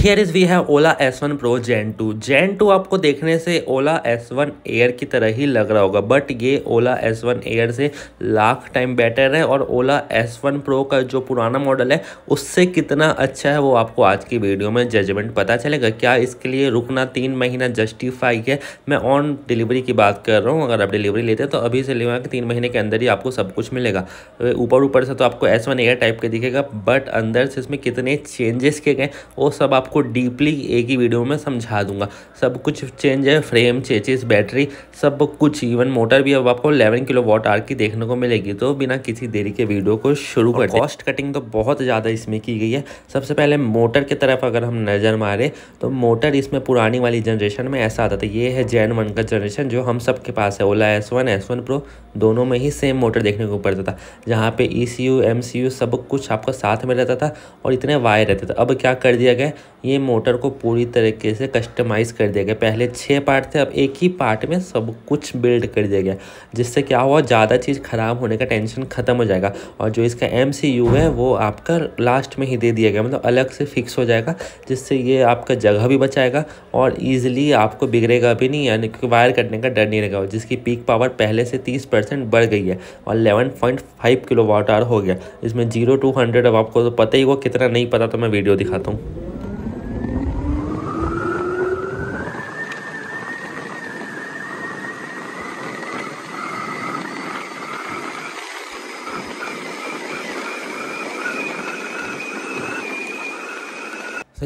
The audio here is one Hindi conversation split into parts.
here is we have Ola S one pro gen two gen two आपको देखने से ओला एस वन एयर की तरह ही लग रहा होगा बट ये ओला एस वन एयर से लाख टाइम बेटर है और ओला एस वन प्रो का जो पुराना मॉडल है उससे कितना अच्छा है वो आपको आज की वीडियो में जजमेंट पता चलेगा क्या इसके लिए रुकना तीन महीना जस्टिफाई है मैं ऑन डिलीवरी की बात कर रहा हूँ अगर आप डिलीवरी लेते हैं तो अभी से लेवा कि तीन महीने के अंदर ही आपको सब कुछ मिलेगा ऊपर ऊपर से तो आपको एस वन एयर टाइप के दिखेगा बट अंदर से इसमें कितने चेंजेस किए गए वो सब आप आपको डीपली एक ही वीडियो में समझा दूंगा सब कुछ चेंज है फ्रेम चेचिस बैटरी सब कुछ इवन मोटर भी अब आपको 11 किलो वॉट आर की देखने को मिलेगी तो बिना किसी देरी के वीडियो को शुरू कर कॉस्ट कटिंग तो बहुत ज़्यादा इसमें की गई है सबसे पहले मोटर की तरफ अगर हम नज़र मारें तो मोटर इसमें पुरानी वाली जनरेशन में ऐसा आता था ये है जैन वन का जनरेशन जो हम सब पास है Ola S one S one pro दोनों में ही सेम मोटर देखने को पड़ता था जहाँ पे E C U M C U सब कुछ आपका साथ में रहता था और इतने वायर रहते थे अब क्या कर दिया गया ये मोटर को पूरी तरीके से कस्टमाइज़ कर दिया गया पहले छः पार्ट थे अब एक ही पार्ट में सब कुछ बिल्ड कर दिया गया जिससे क्या हुआ ज़्यादा चीज़ ख़राब होने का टेंशन ख़त्म हो जाएगा और जो इसका एम है वो आपका लास्ट में ही दे दिया गया मतलब अलग से फिक्स हो जाएगा जिससे ये आपका जगह भी बचाएगा और ईजिली आपको बिगड़ेगा भी नहीं यानी कि वायर कटने का डर नहीं रहेगा जिसकी पीक पावर पहले से तीस परसेंट बढ़ गई है और eleven point five kilo watt hour हो गया इसमें जीरो टू हंड्रेड अब आपको तो पता ही होगा कितना नहीं पता तो मैं वीडियो दिखाता हूँ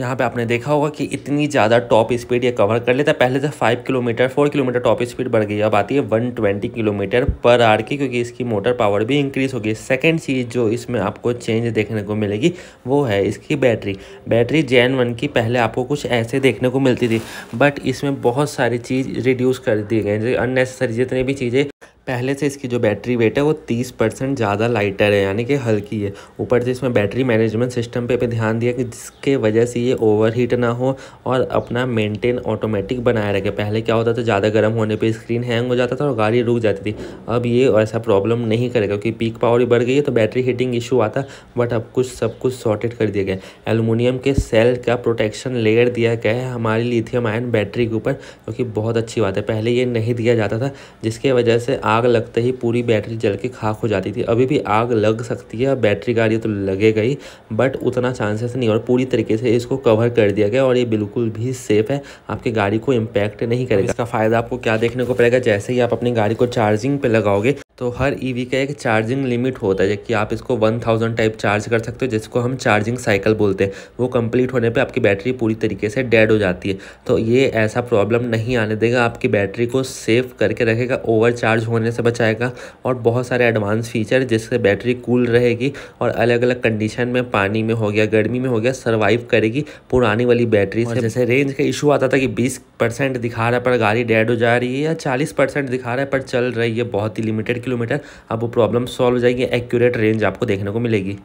तो यहाँ पे आपने देखा होगा कि इतनी ज़्यादा टॉप स्पीड ये कवर कर लेता है पहले से five kilometre four kilometre top speed बढ़ गई अब आती है one twenty kilometre per hour की क्योंकि इसकी मोटर पावर भी इंक्रीज़ होगी सेकेंड चीज़ जो इसमें आपको चेंज देखने को मिलेगी वो है इसकी बैटरी बैटरी जैन वन की पहले आपको कुछ ऐसे देखने को मिलती थी बट इसमें बहुत सारी चीज़ रिड्यूस कर दी गई अननेसेसरी जितनी भी चीज़ें पहले से इसकी जो बैटरी वेट है वो तीस परसेंट ज़्यादा लाइटर है यानी कि हल्की है ऊपर से इसमें बैटरी मैनेजमेंट सिस्टम पे भी ध्यान दिया कि जिसके वजह से ये ओवर हीट ना हो और अपना मेंटेन ऑटोमेटिक बनाए रखे पहले क्या होता था ज़्यादा गर्म होने पे स्क्रीन हैंग हो जाता था और गाड़ी रुक जाती थी अब ये ऐसा प्रॉब्लम नहीं करेगा क्योंकि पीक पावर बढ़ गई है तो बैटरी हीटिंग इशू आता बट अब कुछ सब कुछ सॉर्टेड कर दिया गया एलुमिनियम के सेल का प्रोटेक्शन लेयर दिया गया है हमारी लिथियम आयन बैटरी के ऊपर क्योंकि बहुत अच्छी बात है पहले ये नहीं दिया जाता था जिसके वजह से आग लगते ही पूरी बैटरी जल के खाक हो जाती थी अभी भी आग लग सकती है बैटरी गाड़ी तो लगेगा ही बट उतना चांसेस नहीं और पूरी तरीके से इसको कवर कर दिया गया और ये बिल्कुल भी सेफ़ है आपकी गाड़ी को इम्पैक्ट नहीं करेगा इसका फ़ायदा आपको क्या देखने को पड़ेगा जैसे ही आप अपनी गाड़ी को चार्जिंग पे लगाओगे तो हर ईवी e का एक चार्जिंग लिमिट होता है कि आप इसको 1000 टाइप चार्ज कर सकते हो जिसको हम चार्जिंग साइकिल बोलते हैं वो कंप्लीट होने पे आपकी बैटरी पूरी तरीके से डेड हो जाती है तो ये ऐसा प्रॉब्लम नहीं आने देगा आपकी बैटरी को सेव करके रखेगा ओवर चार्ज होने से बचाएगा और बहुत सारे एडवांस फीचर जिससे बैटरी कूल रहेगी और अलग अलग कंडीशन में पानी में हो गया गर्मी में हो गया सर्वाइव करेगी पुरानी वाली बैटरी से जैसे रेंज का इशू आता था कि बीस दिखा रहा है पर गाड़ी डेड हो जा रही है या चालीस दिखा रहा है पर चल रही है बहुत ही लिमिटेड किलोमीटर अब वो प्रॉब्लम सॉल्व हो जाएगी एक्यूरेट रेंज आपको देखने को मिलेगी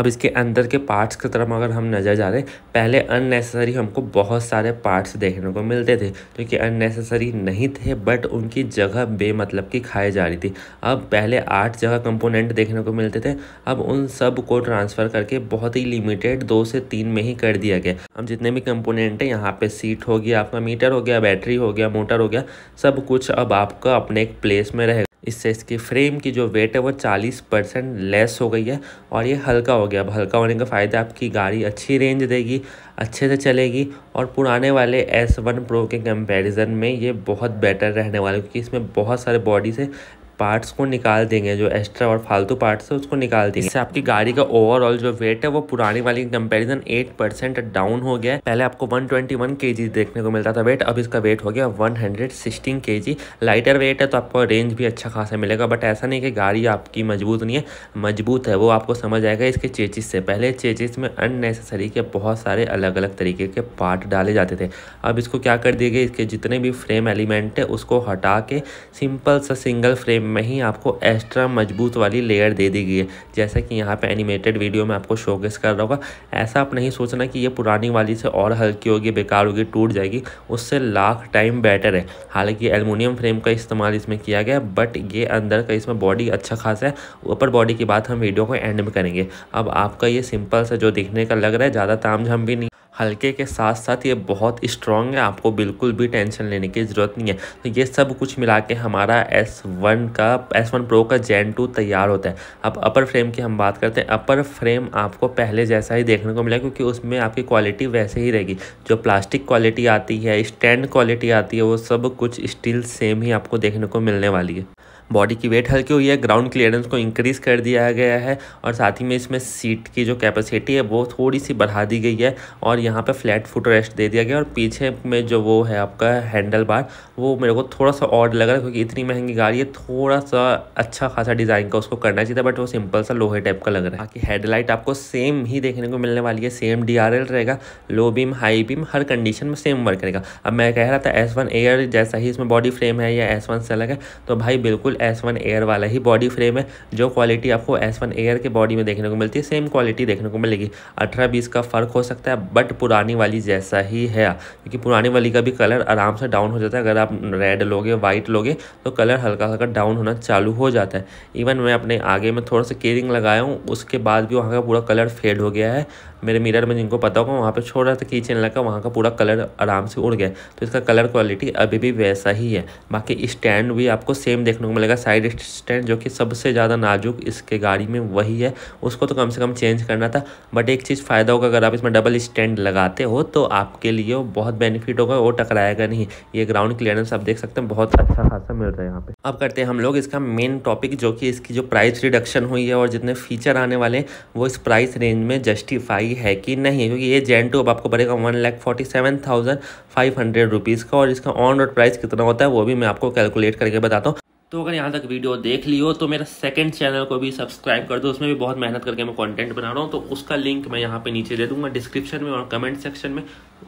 अब इसके अंदर के पार्ट्स की तरफ अगर हम नज़र जा रहे पहले अननेसेसरी हमको बहुत सारे पार्ट्स देखने को मिलते थे क्योंकि अननेसेसरी नहीं थे बट उनकी जगह बेमतलब की खाई जा रही थी अब पहले आठ जगह कंपोनेंट देखने को मिलते थे अब उन सब को ट्रांसफ़र करके बहुत ही लिमिटेड दो से तीन में ही कर दिया गया अब जितने भी कंपोनेंट हैं यहाँ पर सीट हो गया आपका मीटर हो गया बैटरी हो गया मोटर हो गया सब कुछ अब आपका अपने एक प्लेस में रहेगा इससे इसके फ्रेम की जो वेट है वो चालीस परसेंट लेस हो गई है और ये हल्का हो गया अब हल्का होने का फ़ायदा आपकी गाड़ी अच्छी रेंज देगी अच्छे से चलेगी और पुराने वाले एस वन प्रो के कंपैरिजन में ये बहुत बेटर रहने वाले क्योंकि इसमें बहुत सारे बॉडीज़ है पार्ट्स को निकाल देंगे जो एक्स्ट्रा और फालतू पार्ट्स है उसको निकाल देंगे इससे आपकी गाड़ी का ओवरऑल जो वेट है वो पुरानी वाली कंपेरिजन एट परसेंट डाउन हो गया पहले आपको वन ट्वेंटी वन के जी देखने को मिलता था वेट अब इसका वेट हो गया वन हंड्रेड सिक्सटीन के जी लाइटर वेट है तो आपको रेंज भी अच्छा खासा मिलेगा बट ऐसा नहीं कि गाड़ी आपकी मजबूत नहीं है मजबूत है वो आपको समझ आएगा इसके चेचिस से पहले चेचिस में अननेसेसरी के बहुत सारे अलग अलग तरीके के पार्ट डाले जाते थे अब इसको क्या कर दिए गए इसके जितने भी फ्रेम एलिमेंट है उसको हटा के सिंपल सा सिंगल फ्रेम में ही आपको एक्स्ट्रा मजबूत वाली लेयर दे दी गई है जैसा कि यहाँ पे एनिमेटेड वीडियो में आपको शोकेस कर रहा होगा ऐसा आप नहीं सोचना कि ये पुरानी वाली से और हल्की होगी बेकार होगी टूट जाएगी उससे लाख टाइम बेटर है हालांकि एलमिनियम फ्रेम का इस्तेमाल इसमें किया गया बट ये अंदर का इसमें बॉडी अच्छा खासा है ऊपर बॉडी की बात हम वीडियो को एंड में करेंगे अब आपका ये सिंपल सा जो दिखने का लग रहा है ज़्यादा तामझाम भी नहीं हल्के के साथ साथ ये बहुत स्ट्रॉन्ग है आपको बिल्कुल भी टेंशन लेने की ज़रूरत नहीं है तो ये सब कुछ मिला के हमारा एस वन का एस वन प्रो का जैन टू तैयार होता है अब अपर फ्रेम की हम बात करते हैं अपर फ्रेम आपको पहले जैसा ही देखने को मिला क्योंकि उसमें आपकी क्वालिटी वैसे ही रहेगी जो प्लास्टिक क्वालिटी आती है स्टैंड क्वालिटी आती है वो सब कुछ स्टिल सेम ही आपको देखने को मिलने वाली है बॉडी की वेट हल्की हुई है ग्राउंड क्लियरेंस को इंक्रीज़ कर दिया गया है और साथ ही में इसमें सीट की जो कैपेसिटी है वो थोड़ी सी बढ़ा दी गई है और यहाँ पर फ्लैट फुट रेस्ट दे दिया गया और पीछे में जो वो है आपका हैंडल बार वो मेरे को थोड़ा सा और लग रहा है क्योंकि इतनी महंगी गाड़ी है थोड़ा सा अच्छा खासा डिज़ाइन का उसको करना चाहिए बट वो सिंपल सा लोहे टाइप का लग रहा है बाकी हेडलाइट आपको सेम ही देखने को मिलने वाली है सेम डी रहेगा लो बीम हाई बीम हर कंडीशन में सेम वर्क करेगा अब मैं कह रहा था एस एयर जैसा ही इसमें बॉडी फ्रेम है या एस से अलग है तो भाई बिल्कुल एस वन एयर वाला ही बॉडी फ्रेम है जो क्वालिटी आपको एस वन एयर के बॉडी में देखने को मिलती है सेम क्वालिटी देखने को मिलेगी अठारह बीस का फ़र्क हो सकता है बट पुरानी वाली जैसा ही है क्योंकि पुरानी वाली का भी कलर आराम से डाउन हो जाता है अगर आप रेड लोगे वाइट लोगे तो कलर हल्का हल्का डाउन होना चालू हो जाता है इवन मैं अपने आगे में थोड़ा सा केरिंग लगाया हूँ उसके बाद भी वहाँ का पूरा कलर फेड हो गया है मेरे मिरर में जिनको पता होगा वहाँ पे छोटा सा कीचेन लगा वहाँ का पूरा कलर आराम से उड़ गया तो इसका कलर क्वालिटी अभी भी वैसा ही है बाकी स्टैंड भी आपको सेम देखने को मिलेगा मिलेगा साइड स्टैंड जो कि सबसे ज़्यादा नाजुक इसके गाड़ी में वही है उसको तो कम से कम चेंज करना था बट एक चीज़ फ़ायदा होगा अगर आप इसमें डबल स्टैंड लगाते हो तो आपके लिए वो बहुत बेनिफिट होगा वो टकराएगा नहीं ये ग्राउंड क्लियरेंस आप देख सकते हैं बहुत अच्छा खासा मिल रहा है यहाँ पर अब करते हैं हम लोग इसका मेन टॉपिक जो कि इसकी जो प्राइस रिडक्शन हुई है और जितने फीचर आने वाले हैं वो इस प्राइस रेंज में जस्टिफाई है कि नहीं क्योंकि ये जेन टू अब आपको पड़ेगा one lakh forty seven thousand five hundred rupees का और इसका ऑन रोड प्राइस कितना होता है वो भी मैं आपको कैलकुलेट करके बताता हूँ तो अगर यहाँ तक वीडियो देख ली हो तो मेरा सेकंड चैनल को भी सब्सक्राइब कर दो उसमें भी बहुत मेहनत करके मैं कंटेंट बना रहा हूँ तो उसका लिंक मैं यहाँ पे नीचे दे दूँगा डिस्क्रिप्शन में और कमेंट सेक्शन में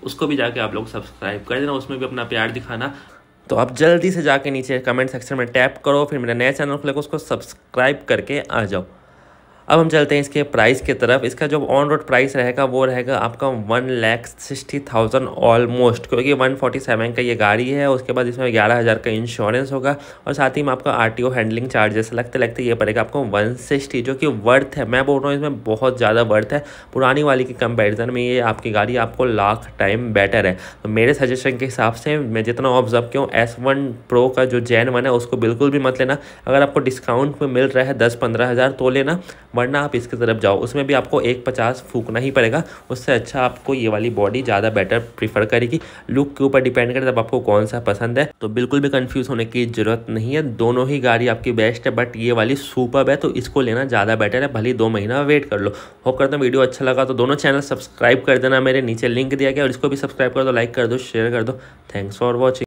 उसको भी जाके आप लोग सब्सक्राइब कर देना उसमें भी अपना प्यार दिखाना तो आप जल्दी से जाके नीचे कमेंट सेक्शन में टैप करो फिर मेरा नया चैनल खुलेगा उसको सब्सक्राइब करके आ जाओ अब हम चलते हैं इसके प्राइस की तरफ इसका जो ऑन रोड प्राइस रहेगा वो रहेगा आपका one lakh sixty thousand almost क्योंकि वन फोर्टी सेवन का ये गाड़ी है उसके बाद इसमें ग्यारह हज़ार का इंश्योरेंस होगा और साथ ही में आपका R T O handling charges लगते लगते ये पड़ेगा आपको वन सिक्सटी जो कि वर्थ है मैं बोल रहा हूँ इसमें बहुत ज़्यादा वर्थ है पुरानी वाली के कंपेरिजन में ये आपकी गाड़ी आपको लाख टाइम बेटर है तो मेरे सजेशन के हिसाब से मैं जितना ऑब्जर्व क्यों एस वन प्रो का जो जैन वन है उसको बिल्कुल भी मत लेना अगर आपको डिस्काउंट में मिल रहा है दस पंद्रह हज़ार तो लेना वरना आप इसकी तरफ जाओ उसमें भी आपको एक पचास फूकना ही पड़ेगा उससे अच्छा आपको ये वाली बॉडी ज़्यादा बेटर प्रीफर करेगी लुक के ऊपर डिपेंड करता है आपको कौन सा पसंद है तो बिल्कुल भी कन्फ्यूज़ होने की ज़रूरत नहीं है दोनों ही गाड़ी आपकी बेस्ट है बट ये वाली सुपर है तो इसको लेना ज़्यादा बेटर है भले दो महीना वेट कर लो होप करता हूँ वीडियो अच्छा लगा तो दोनों चैनल सब्सक्राइब कर देना मेरे नीचे लिंक दिया गया और इसको भी सब्सक्राइब तो कर दो लाइक कर दो शेयर कर दो थैंक्स फॉर वॉचिंग